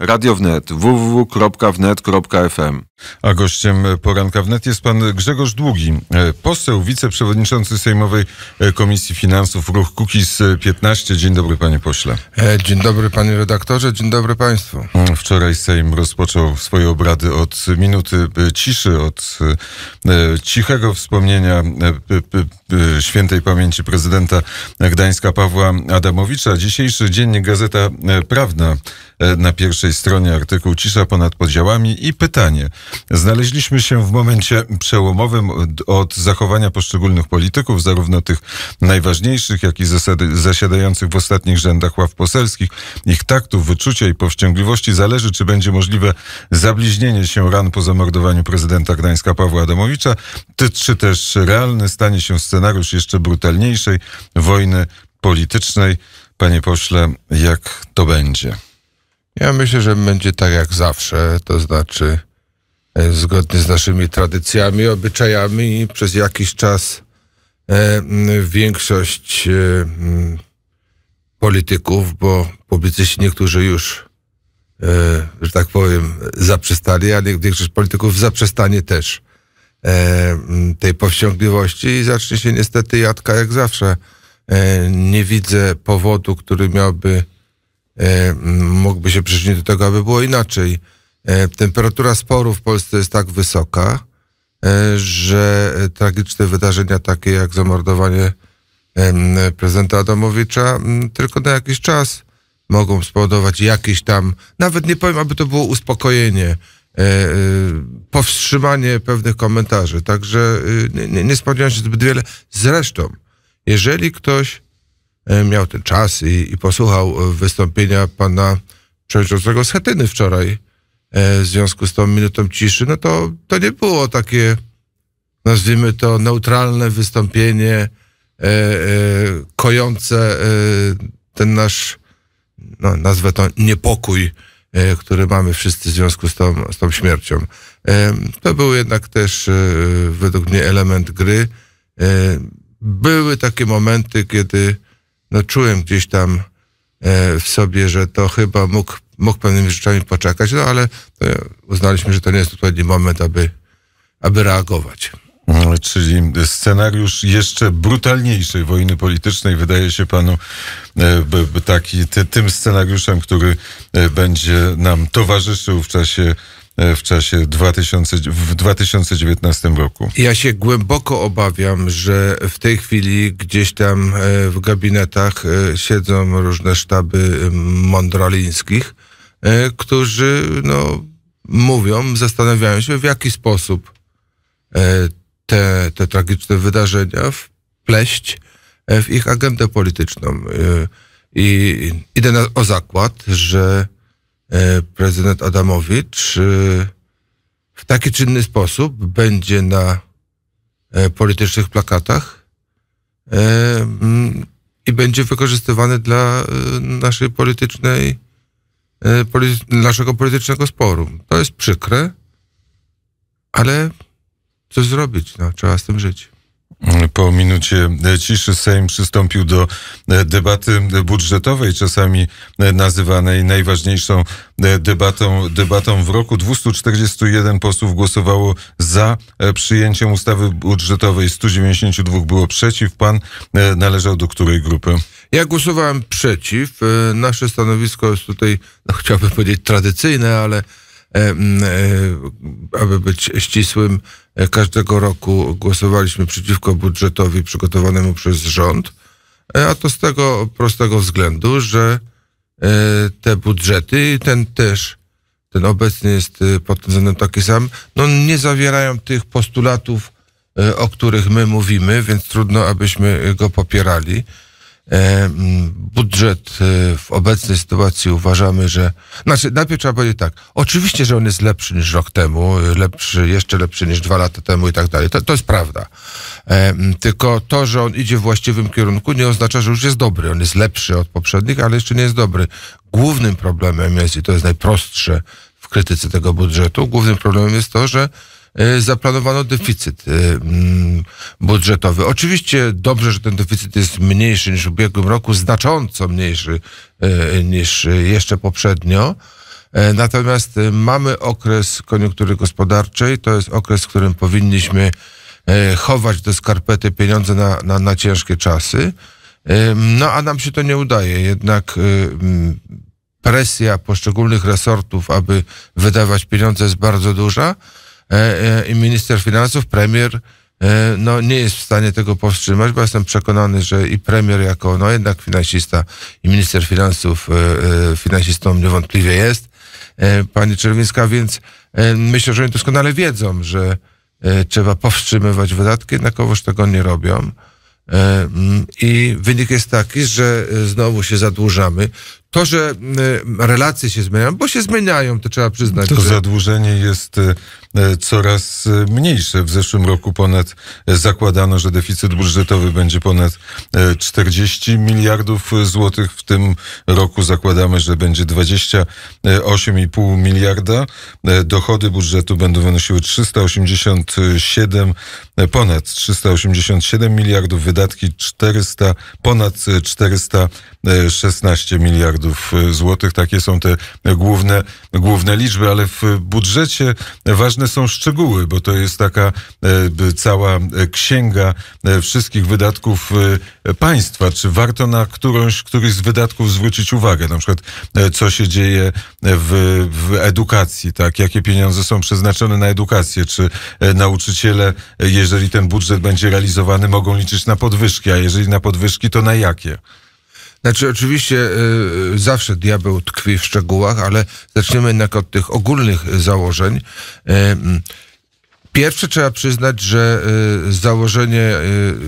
Radio Wnet www.wnet.fm a gościem poranka wnet jest pan Grzegorz Długi, e, poseł, wiceprzewodniczący Sejmowej e, Komisji Finansów Ruch Kukiz 15. E, dzień dobry panie pośle. Dzień dobry panie redaktorze, dzień dobry państwu. Mm, wczoraj Sejm rozpoczął swoje obrady od minuty ciszy, od cichego wspomnienia świętej pamięci prezydenta Gdańska Pawła Adamowicza. Dzisiejszy dziennik Gazeta Prawna na pierwszej stronie artykuł Cisza ponad podziałami i pytanie – Znaleźliśmy się w momencie przełomowym od zachowania poszczególnych polityków, zarówno tych najważniejszych, jak i zasiadających w ostatnich rzędach ław poselskich. Ich taktu, wyczucia i powściągliwości zależy, czy będzie możliwe zabliźnienie się ran po zamordowaniu prezydenta Gdańska Pawła Adamowicza, czy też realny stanie się scenariusz jeszcze brutalniejszej wojny politycznej. Panie pośle, jak to będzie? Ja myślę, że będzie tak jak zawsze, to znaczy E, zgodnie z naszymi tradycjami, obyczajami i przez jakiś czas e, większość e, polityków, bo publicyści niektórzy już, że tak powiem, zaprzestali, a większość polityków zaprzestanie też tej powściągliwości i zacznie się niestety jadka jak zawsze. Nie widzę powodu, który miałby, mógłby się przyczynić do tego, aby było inaczej. E, temperatura sporu w Polsce jest tak wysoka, e, że e, tragiczne wydarzenia takie jak zamordowanie prezydenta Adamowicza tylko na jakiś czas mogą spowodować jakieś tam, nawet nie powiem, aby to było uspokojenie, powstrzymanie pewnych komentarzy. Także nie, nie spodziewałem się zbyt wiele. Zresztą, jeżeli ktoś miał ten czas i, i posłuchał wystąpienia pana przewodniczącego Schetyny wczoraj, E, w związku z tą minutą ciszy, no to, to nie było takie, nazwijmy to, neutralne wystąpienie e, e, kojące e, ten nasz, no, nazwę to niepokój, e, który mamy wszyscy w związku z tą, z tą śmiercią. E, to był jednak też według mnie element gry. Były takie momenty, kiedy no, czułem gdzieś tam w sobie, że to chyba mógł mógł pewnymi rzeczami poczekać, no ale e, uznaliśmy, że to nie jest odpowiedni moment, aby, aby reagować. Mhm, czyli scenariusz jeszcze brutalniejszej wojny politycznej wydaje się panu e, taki ty, tym scenariuszem, który e, będzie nam towarzyszył w czasie w czasie 2000, w 2019 roku. Ja się głęboko obawiam, że w tej chwili gdzieś tam w gabinetach siedzą różne sztaby mądralińskich E, którzy no, mówią, zastanawiają się, w jaki sposób e, te, te tragiczne wydarzenia wpleść e, w ich agendę polityczną. I idę na, o zakład, że prezydent Adamowicz w taki czy inny sposób będzie na politycznych plakatach i będzie wykorzystywany dla naszej politycznej E, naszego politycznego sporu. To jest przykre, ale co zrobić? No, trzeba z tym żyć. Po minucie e, ciszy Sejm przystąpił do e, debaty e, budżetowej, czasami nazywanej najważniejszą debatą, debatą w roku. 241 posłów głosowało za przyjęciem ustawy budżetowej, 192 było przeciw. Pan należał do której grupy? Ja głosowałem przeciw. Nasze stanowisko jest tutaj, no, chciałbym powiedzieć, tradycyjne, ale E, e, aby być ścisłym, e, każdego roku głosowaliśmy przeciwko budżetowi przygotowanemu przez rząd, a to z tego prostego względu, że te budżety, ten też, ten obecny jest pod tym względem taki sam, no nie zawierają tych postulatów, o których my mówimy, więc trudno, abyśmy go popierali. E, mm, budżet e, w obecnej sytuacji uważamy, że... Znaczy, najpierw trzeba powiedzieć tak. Oczywiście, że on jest lepszy niż rok temu, lepszy, jeszcze lepszy niż dwa lata temu i tak dalej. To, to jest prawda. E, mm, tylko to, że on idzie w właściwym kierunku nie oznacza, że już jest dobry. On jest lepszy od poprzednich, ale jeszcze nie jest dobry. Głównym problemem jest, i to jest najprostsze w krytyce tego budżetu, głównym problemem jest to, że E, zaplanowano deficyt e, mm, budżetowy. Oczywiście dobrze, że ten deficyt jest mniejszy niż w ubiegłym roku, znacząco mniejszy e, niż jeszcze poprzednio. Natomiast mamy okres koniunktury gospodarczej, to jest okres, w którym powinniśmy chować do skarpety pieniądze na, na, na ciężkie czasy. No a nam się to nie udaje, jednak mm, presja poszczególnych resortów, aby wydawać pieniądze jest bardzo duża. E, e, i minister finansów, premier e, no, nie jest w stanie tego powstrzymać, bo jestem przekonany, że i premier jako no, jednak finansista i minister finansów finansistą niewątpliwie jest, pani Czerwińska, więc myślę, że oni doskonale wiedzą, że trzeba powstrzymywać wydatki, jednakowoż tego nie robią. Mm, I wynik jest taki, że znowu się zadłużamy to, że y, relacje się zmieniają, bo się zmieniają, to trzeba przyznać. To że... zadłużenie jest y, y, coraz mniejsze. W zeszłym roku ponad zakładano, że deficyt budżetowy będzie ponad 40 miliardów złotych. W tym roku zakładamy, że będzie 28,5 miliarda. Dochody budżetu będą wynosiły 387 ponad 387 miliardów, wydatki 400, ponad 416 miliardów e, złotych. Takie są te główne, główne liczby, ale w budżecie ważne są szczegóły, bo to jest taka e, cała e, księga wszystkich wydatków państwa. Czy warto na którąś, któryś z wydatków zwrócić uwagę? Na przykład, co się dzieje w, w edukacji, tak? Jakie pieniądze są przeznaczone na edukację? Czy nauczyciele jeżdżą jeżeli ten budżet będzie realizowany, mogą liczyć na podwyżki, a jeżeli na podwyżki, to na jakie? Znaczy, oczywiście y, y zawsze diabeł tkwi w szczegółach, ale zaczniemy jednak od tych ogólnych założeń. Y, Pierwsze trzeba przyznać, że y, założenie,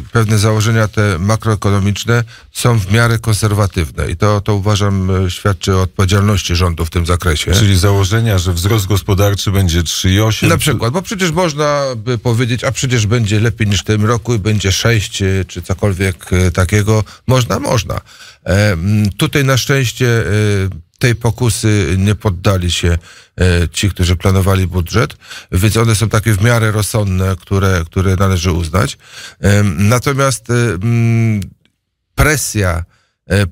y, pewne założenia te makroekonomiczne są w miarę konserwatywne i to, to uważam y, świadczy o odpowiedzialności rządu w tym zakresie. Czyli założenia, że wzrost gospodarczy będzie 3,8? Na przykład, bo przecież można by powiedzieć, a przecież będzie lepiej niż w tym roku i będzie 6 czy cokolwiek takiego. Można, można. E, tutaj na szczęście tej pokusy nie poddali się e, ci, którzy planowali budżet, więc one są takie w miarę rozsądne, które, które należy uznać. E, natomiast e, mm, presja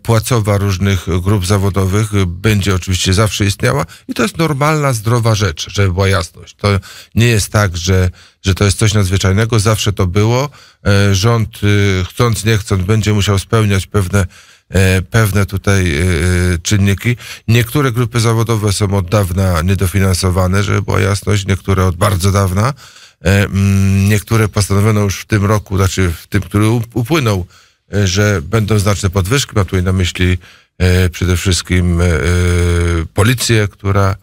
płacowa różnych grup zawodowych będzie oczywiście zawsze istniała i to jest normalna, zdrowa rzecz, żeby była jasność. To nie jest tak, że, że to jest coś nadzwyczajnego, zawsze to było. Rząd chcąc, nie chcąc będzie musiał spełniać pewne E, pewne tutaj e, e, czynniki. Niektóre grupy zawodowe są od dawna niedofinansowane, żeby była jasność, niektóre od bardzo dawna. Mm, niektóre postanowiono już w tym roku, znaczy w tym, który upłynął, że będą znaczne podwyżki. Mam tutaj na myśli przede wszystkim policję, która,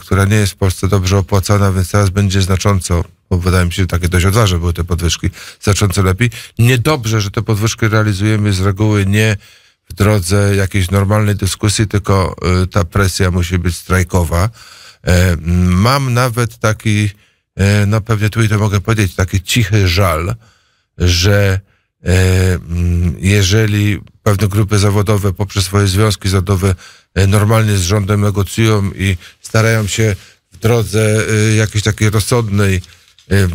która nie jest w Polsce dobrze opłacana, więc teraz będzie znacząco, bo wydaje mi się, że takie dość odważne były te podwyżki, znacząco lepiej. Niedobrze, że te podwyżki realizujemy z reguły nie w drodze jakiejś normalnej dyskusji, tylko y, ta presja musi być strajkowa. E, mam nawet taki, e, no pewnie tu i to mogę powiedzieć, taki cichy żal, że e, mm, jeżeli pewne grupy zawodowe poprzez swoje związki zawodowe normalnie z rządem negocjują i starają się w drodze jakiejś takiej rozsądnej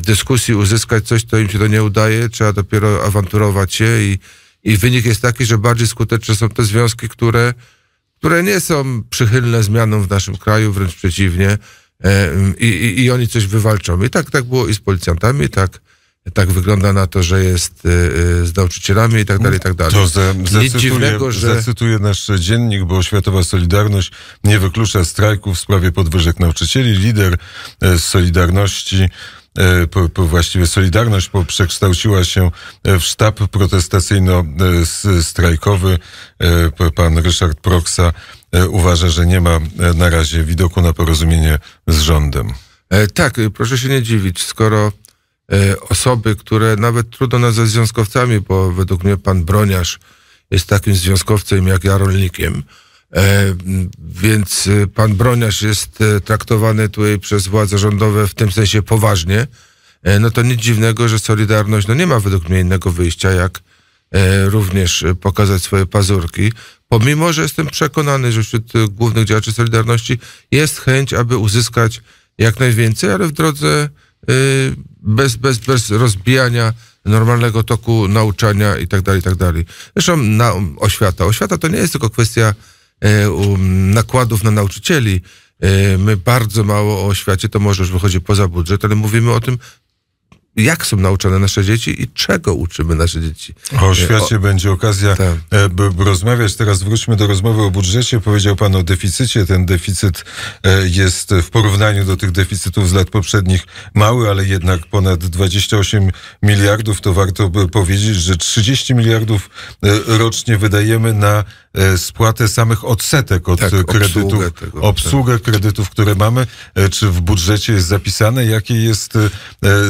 dyskusji uzyskać coś, to im się to nie udaje, trzeba dopiero awanturować się i i wynik jest taki, że bardziej skuteczne są te związki, które, które nie są przychylne zmianom w naszym kraju, wręcz przeciwnie. E, I, i, i oni coś wywalczą. I tak, tak było i z policjantami, tak, tak wygląda na to, że jest e, e, z nauczycielami i tak dalej, i tak dalej. To za, zacytuję, dziwnego, że... zacytuję nasz dziennik, bo Światowa Solidarność nie wyklucza strajków w sprawie podwyżek nauczycieli. Lider Solidarności E, po, po właściwie Solidarność po, przekształciła się e, w sztab protestacyjno-strajkowy. E, pan Ryszard Proksa uważa, że nie ma na razie widoku na porozumienie z rządem. Tak, proszę się nie dziwić, skoro osoby, które nawet trudno nazwać związkowcami, bo według mnie pan Broniarz jest takim związkowcem jak ja rolnikiem, E, więc e, pan Broniarz jest e, traktowany tutaj przez władze rządowe w tym sensie poważnie. No to nic dziwnego, że Solidarność no nie ma według mnie innego wyjścia, jak również pokazać swoje pazurki. Pomimo, że jestem przekonany, że wśród głównych działaczy Solidarności jest chęć, aby uzyskać jak najwięcej, ale w drodze bez, bez, bez rozbijania normalnego toku nauczania i tak dalej, i tak dalej. Zresztą na, oświata. Oświata to nie jest tylko kwestia E, nakładów na nauczycieli. E, my bardzo mało o oświacie, to może już wychodzi poza budżet, ale mówimy o tym, jak są nauczane nasze dzieci i czego uczymy nasze dzieci. O e, świecie o, będzie okazja tak. e, by rozmawiać. Teraz wróćmy do rozmowy o budżecie. Powiedział pan o deficycie. Ten deficyt e, jest w porównaniu do tych deficytów z lat poprzednich mały, ale jednak ponad 28 miliardów. To warto by powiedzieć, że 30 miliardów rocznie wydajemy na spłatę samych odsetek od tak, kredytów, tak. obsługę, tego, obsługę tak. kredytów, które mamy. Czy w budżecie jest zapisane, jakie jest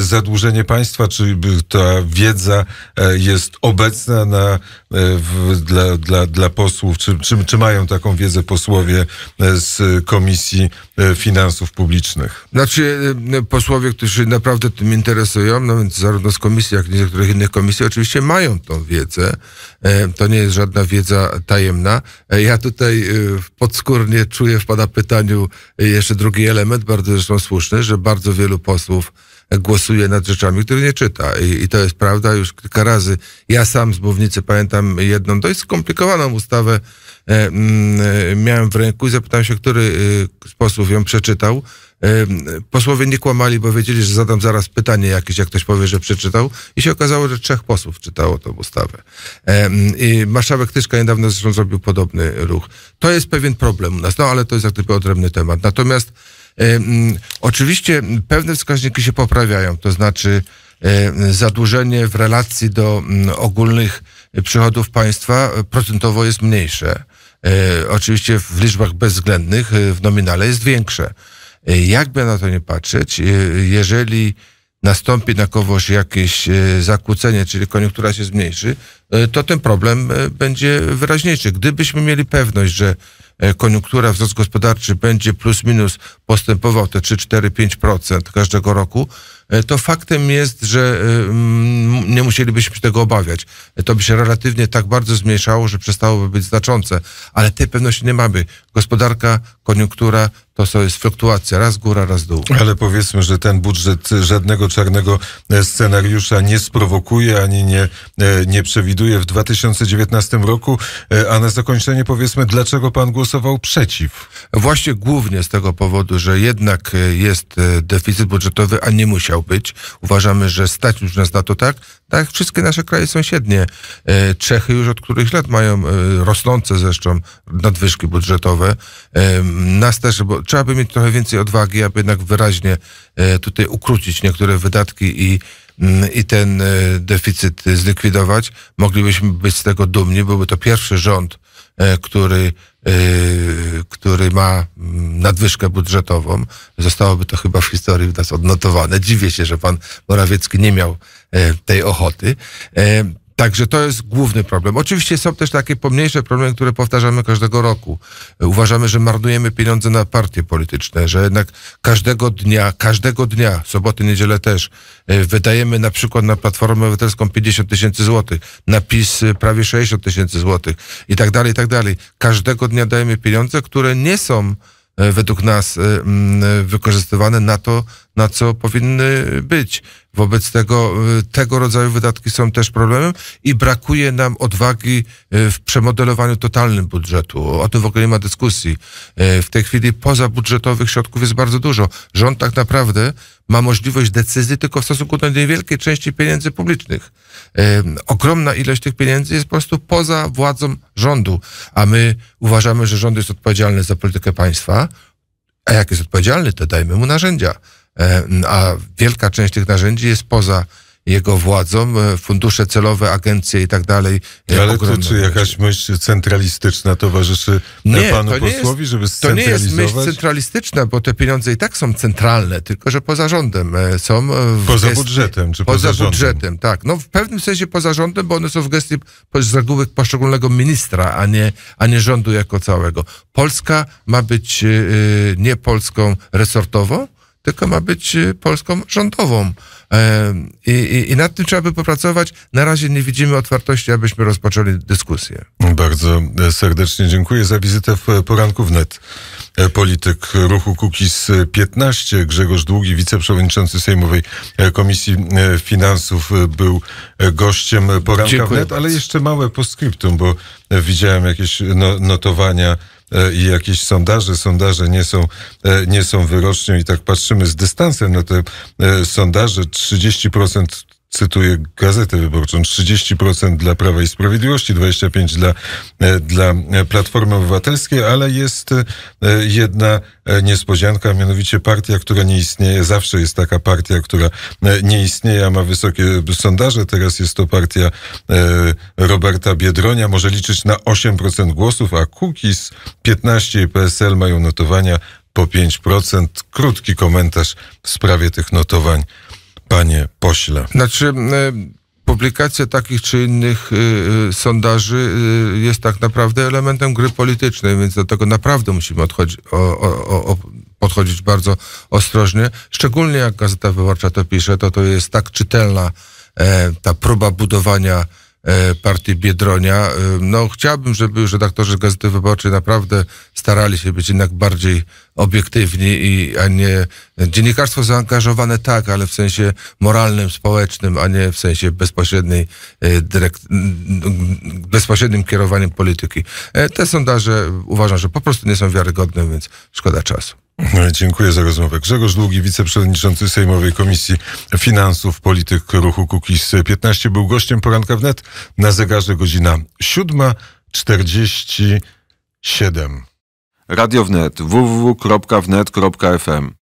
zadłużenie terenie państwa, czy ta wiedza e, jest obecna na, e, w, dla, dla, dla posłów, czy, czy, czy mają taką wiedzę posłowie e, z komisji E, finansów publicznych. Znaczy e, e, posłowie, którzy naprawdę tym interesują, no więc zarówno z komisji, jak i z niektórych innych komisji, oczywiście mają tą wiedzę. To nie jest żadna wiedza tajemna. Ja tutaj podskórnie czuję w Pana pytaniu jeszcze drugi element, bardzo zresztą słuszny, że bardzo wielu posłów głosuje nad rzeczami, które nie czyta. I, I, to jest prawda, już kilka razy. Ja sam z Błownicy pamiętam jedną dość skomplikowaną ustawę E, mm, e, miałem w ręku i zapytałem się, który e, z posłów ją przeczytał. Posłowie nie kłamali, bo wiedzieli, że zadam zaraz pytanie jakieś, jak ktoś powie, że przeczytał. I się okazało, że trzech posłów czytało tą ustawę. Mm, I marszałek Tyszka niedawno zresztą zrobił podobny ruch. To jest pewien problem u nas, no ale to jest jak gdyby odrębny temat. Natomiast mm, oczywiście pewne wskaźniki się poprawiają, to znaczy zadłużenie w relacji do ogólnych przychodów państwa procentowo jest mniejsze. E, oczywiście w liczbach bezwzględnych e, w nominale jest większe. E, jakby na to nie patrzeć, jeżeli nastąpi na kogoś jakieś zakłócenie, czyli koniunktura się zmniejszy, to ten problem będzie wyraźniejszy. Gdybyśmy mieli pewność, że koniunktura, wzrost gospodarczy będzie plus minus postępował te 3, 4, 5% każdego roku, E, to faktem jest, że e, nie musielibyśmy się tego obawiać. E, to by się relatywnie tak bardzo zmniejszało, że przestałoby być znaczące, ale tej pewności nie mamy. Gospodarka, koniunktura, to są jest fluktuacja, raz góra, raz dół. Ale powiedzmy, że ten budżet żadnego czarnego scenariusza nie sprowokuje, ani nie, nie przewiduje w 2019 roku. A na zakończenie powiedzmy, dlaczego pan głosował przeciw? Właśnie głównie z tego powodu, że jednak jest deficyt budżetowy, a nie musiał być. Uważamy, że stać już nas na to tak, tak jak wszystkie nasze kraje sąsiednie. E, Czechy już od których lat mają e, rosnące zresztą nadwyżki budżetowe. E, nas też, bo trzeba by mieć trochę więcej odwagi, aby jednak wyraźnie tutaj ukrócić niektóre wydatki i mm, i ten deficyt zlikwidować, moglibyśmy być z tego dumni. Byłby to pierwszy rząd, który Y, który ma mm, nadwyżkę budżetową. Zostałoby to chyba w historii w nas odnotowane. Dziwię się, że pan Morawiecki nie miał y, tej ochoty. Y, Także to jest główny problem. Oczywiście są też takie pomniejsze problemy, które powtarzamy każdego roku. E, uważamy, że marnujemy pieniądze na partie polityczne, że jednak każdego dnia, każdego dnia, soboty, niedzielę też, e, wydajemy na przykład na Platformę Obywatelską 50 tysięcy złotych, na PiS e, prawie 60 tysięcy złotych i tak dalej, i tak dalej. Każdego dnia dajemy pieniądze, które nie są według nas mm, wykorzystywane na to, na co powinny być. Wobec tego y, tego rodzaju wydatki są też problemem i brakuje nam odwagi y, w przemodelowaniu totalnym budżetu. O tym w ogóle nie ma dyskusji. Y, w tej chwili poza budżetowych środków jest bardzo dużo. Rząd tak naprawdę ma możliwość decyzji tylko w stosunku do niewielkiej części pieniędzy publicznych. Ogromna ilość tych pieniędzy jest po prostu poza władzą rządu, a my uważamy, że rząd jest odpowiedzialny za politykę państwa, a jak jest odpowiedzialny, to dajmy mu narzędzia. E, a wielka część tych narzędzi jest poza jego władzą, e, fundusze celowe, agencje i tak dalej. E, Ale to czy jakaś myśl centralistyczna towarzyszy nie, panu to nie posłowi, jest, żeby To nie jest myśl centralistyczna, bo te pieniądze i tak są centralne, tylko że poza rządem są... poza gestii, budżetem, czy poza, poza budżetem, tak. No w pewnym sensie poza rządem, bo one są w gestii z reguły poszczególnego ministra, a nie, a nie rządu jako całego. Polska ma być nie Polską resortową, tylko ma być y, Polską rządową. E, I, i, I, nad tym trzeba by popracować. Na razie nie widzimy otwartości, abyśmy rozpoczęli dyskusję. Bardzo e, serdecznie dziękuję za wizytę w e, poranku w net. Polityk ruchu Kukiz 15, Grzegorz Długi, wiceprzewodniczący Sejmowej Komisji Finansów, był gościem poranka dziękuję wnet, ale jeszcze małe postscriptum, bo widziałem jakieś no, notowania E, i jakieś sondaże, sondaże nie są, e, nie są wyrocznią i tak patrzymy z dystansem na te e, sondaże, 30% cytuję Gazetę Wyborczą, 30% dla Prawa i Sprawiedliwości, 25% dla, e, dla Platformy Obywatelskiej, ale jest e, jedna e, niespodzianka, mianowicie partia, która nie istnieje, zawsze jest taka partia, która nie istnieje, a ma wysokie sondaże. Teraz jest to partia Roberta Biedronia, może liczyć na 8% głosów, a Kukiz 15 i PSL mają notowania po 5%. Krótki komentarz w sprawie tych notowań panie pośle? Znaczy, e, publikacja takich czy innych e, e, sondaży jest tak naprawdę elementem gry politycznej, więc do tego naprawdę musimy odchodzić, o, o, o, podchodzić bardzo ostrożnie. Szczególnie jak Gazeta Wyborcza to pisze, to to jest tak czytelna ta próba budowania E, partii Biedronia. E, no, chciałbym, żeby już redaktorzy Gazety Wyborczej naprawdę starali się być jednak bardziej obiektywni, i, a nie dziennikarstwo zaangażowane tak, ale w sensie moralnym, społecznym, a nie w sensie bezpośredniej, e, dyrekt, bezpośrednim kierowaniem polityki. Te sondaże uważam, że po prostu nie są wiarygodne, więc szkoda czasu. No dziękuję za rozmowę. Grzegorz Długi, wiceprzewodniczący Sejmowej Komisji Finansów, polityk ruchu Kukiz 15 był gościem poranka wnet. Na zegarze godzina 7.47. Radio Wnet, www.wnet.fm